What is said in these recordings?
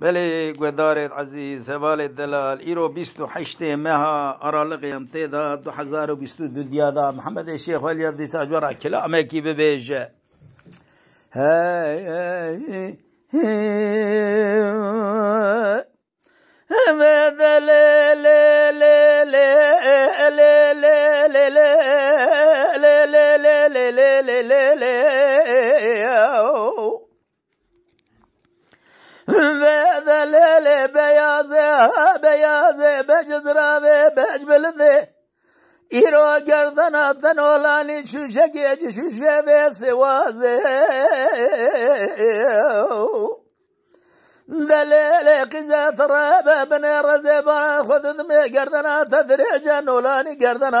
بلي قدارت عزيز هبال الدلال بیست و حشتي ماه أرالق يمتيدا دو حزارو بيستو دو دیادا محمد الشيخ واليدي تاجورا كلا أماكي ببيجة هاي هاي هاي هاي ele beyazı ha beyazı becdra ve becbelinde İro gerdan attan olan şüşe gece şüşe ve sevazı دليل كذا تراب بن رزي bana خذ دمي قردنا تدريجا ولاني قردنا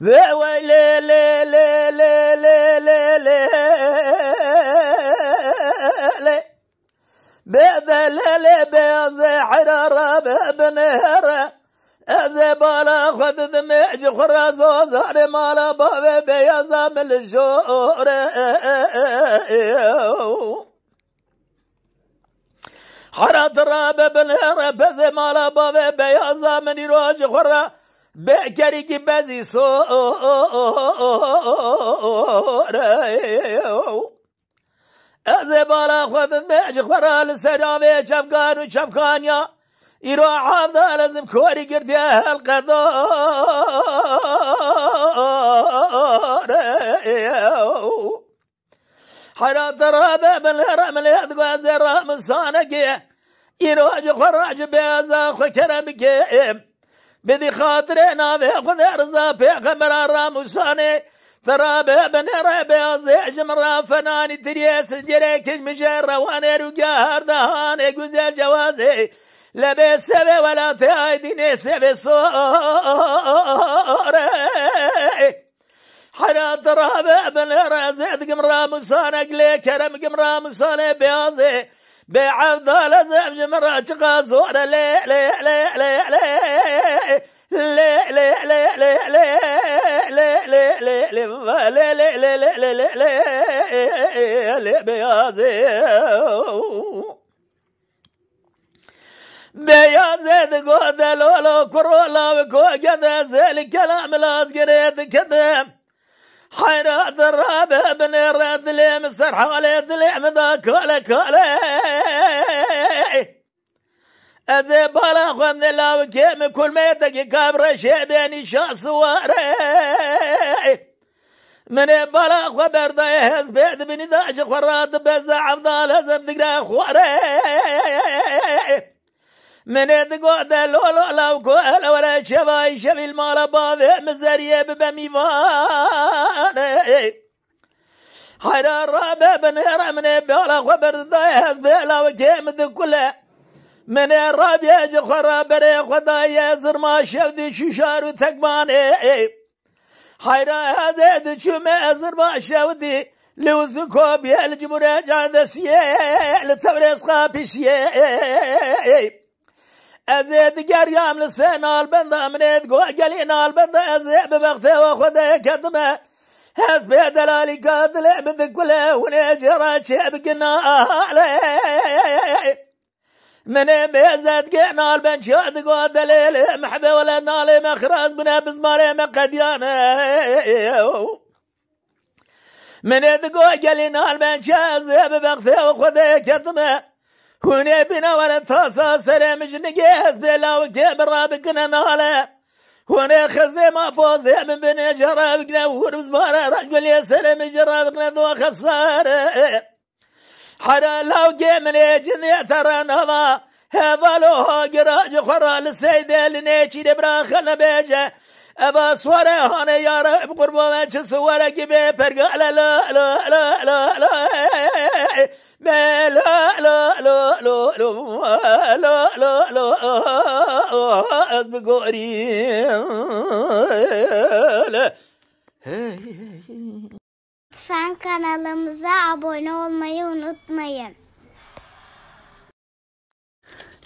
لا لا لا لا لا لا لا لا بعد لا لا بعد حرارة باب نهر أذا بلا خذ دمع جخرة زوزار مالا باب بيضا من الجور حرات راب بن هرب زمالا باب بيضا من راج خرة Bekeri بزی sor از بالا خود میج خورال سرام چفکان و چفکانیا ایرو عام لازم کوری گردی اهل قدار حرات به من هرم الهدق از الرام سانگی ایرو اج خوراج بیازا خو کرم گیم بدي خاطري ناضي خذ رزا في خمر راموساني ترابع بن ربع ازيج مرا فناني ترياس جريك المجر وانا رقاهر دهاني قزل جوازي لا بسبي ولا تايديني سبي صوري حنا ترابع بن رزيد قمرا مصانق لي كرم قمرا مصاني بيازي بعوضة لازم جمرة تقصور لي لي لي لي لي لي لي لي لي لي لي لي لي بيازي بيازيد قود لولو كرولا وكو قد زي الكلام لازقريت كذب حيرات الرابع بن راد لي مسر حوالي دلي مدا كولي كولي أذي بلا خمد الله وكيم كل ما كابر شعبيني شخص واري من بلا خبر داي هز بيت بني داش خراد بزع عبدال هزم دقرا خوري مناد قعدة لو لو لو قعدة ولا شباي شبي المارة باذع مزارية ببميفان حير رابع بن من بلا خبر ضايح بلا وكيم كله من الرابع جخرا بري خدايا زرما شودي ششار وتكماني حير هذا دشو ما زرما شودي لوزكوب يا الجمهورية جادة سيال تبريز خابي سيال أزيد قريام لسان البندا منيد قوع قليل البندا أزيد ببغثة وخذة كتمة حسبي دلالي قاتل عبد كله ونجرى شعب قنا من بيزت قعنا البن شاد قواد دليل محبة ولا نالي مخرز بنا بزماري مقديانه من ذقو قلنا المنشاز ببغثي وخذه كتمه ولا ونفاسا سلام جنجاز بلا وكاب رابقنا نالا وانا خزي ما بوزي من بني جرابقنا ورمز بارا رجل يا سلامج رابقنا ذو خفصار حرا لو جيمن يجن ترى نظا هذا له قراج خرى للسيدة لنيشي دبرا خلنا بيجا ابا سوره هانه یار قربان چه سوره کی به پرگاله لا لا لا لا لا لا لا لا لا لا لا لا لا لا بقري لا Lütfen kanalımıza abone olmayı unutmayın.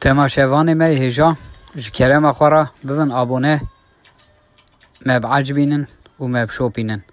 Temaşevanê me hêja ji kerema xwe re bibin abone me bi ecbînin û me bişopînin.